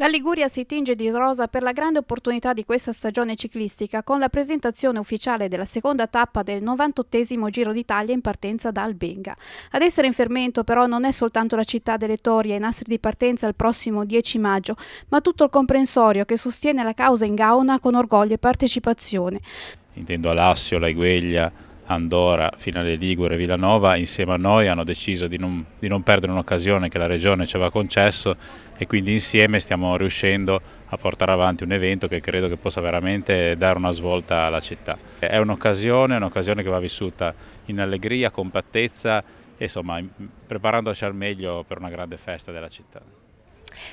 La Liguria si tinge di rosa per la grande opportunità di questa stagione ciclistica con la presentazione ufficiale della seconda tappa del 98 Giro d'Italia in partenza da Albenga. Ad essere in fermento però non è soltanto la città delle Torie in nastri di partenza il prossimo 10 maggio, ma tutto il comprensorio che sostiene la causa in Gaona con orgoglio e partecipazione. Intendo Alassio, La Igueglia, Andorra, alle Ligure e Villanova insieme a noi hanno deciso di non, di non perdere un'occasione che la Regione ci aveva concesso e quindi insieme stiamo riuscendo a portare avanti un evento che credo che possa veramente dare una svolta alla città. È un'occasione, un'occasione che va vissuta in allegria, compattezza e insomma preparandoci al meglio per una grande festa della città.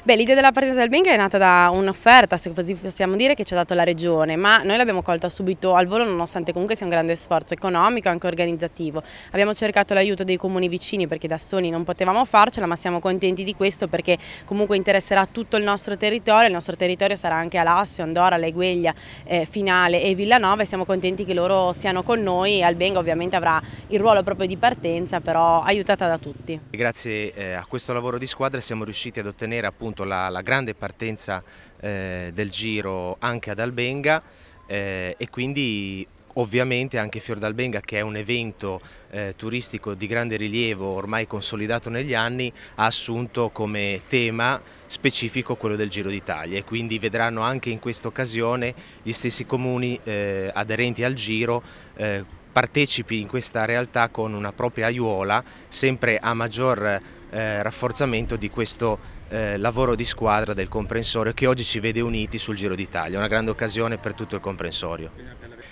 Beh, l'idea della partita del Benga è nata da un'offerta, se così possiamo dire, che ci ha dato la Regione, ma noi l'abbiamo colta subito al volo nonostante comunque sia un grande sforzo economico e anche organizzativo. Abbiamo cercato l'aiuto dei comuni vicini perché da soli non potevamo farcela, ma siamo contenti di questo perché comunque interesserà tutto il nostro territorio, il nostro territorio sarà anche Alassio, Andorra, Legueglia, eh, Finale e Villanova e siamo contenti che loro siano con noi. Albenga ovviamente avrà il ruolo proprio di partenza, però aiutata da tutti. Grazie eh, a questo lavoro di squadra siamo riusciti ad ottenere vedere appunto la, la grande partenza eh, del giro anche ad Albenga eh, e quindi Ovviamente anche Fiordalbenga che è un evento eh, turistico di grande rilievo ormai consolidato negli anni ha assunto come tema specifico quello del Giro d'Italia e quindi vedranno anche in questa occasione gli stessi comuni eh, aderenti al Giro eh, partecipi in questa realtà con una propria aiuola sempre a maggior eh, rafforzamento di questo eh, lavoro di squadra del comprensorio che oggi ci vede uniti sul Giro d'Italia, una grande occasione per tutto il comprensorio.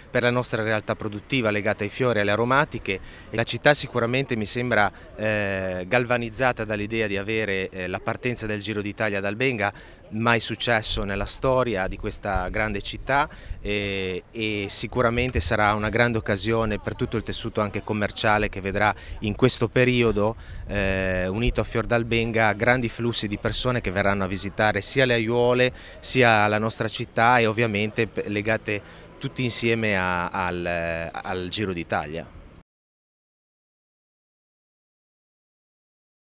Per la nostra realtà produttiva legata ai fiori e alle aromatiche, la città sicuramente mi sembra eh, galvanizzata dall'idea di avere eh, la partenza del Giro d'Italia ad Albenga, mai successo nella storia di questa grande città e, eh, e sicuramente sarà una grande occasione per tutto il tessuto anche commerciale che vedrà in questo periodo eh, unito a Fior d'Albenga grandi flussi di persone che verranno a visitare sia le aiuole sia la nostra città e ovviamente legate tutti insieme a, al, al Giro d'Italia.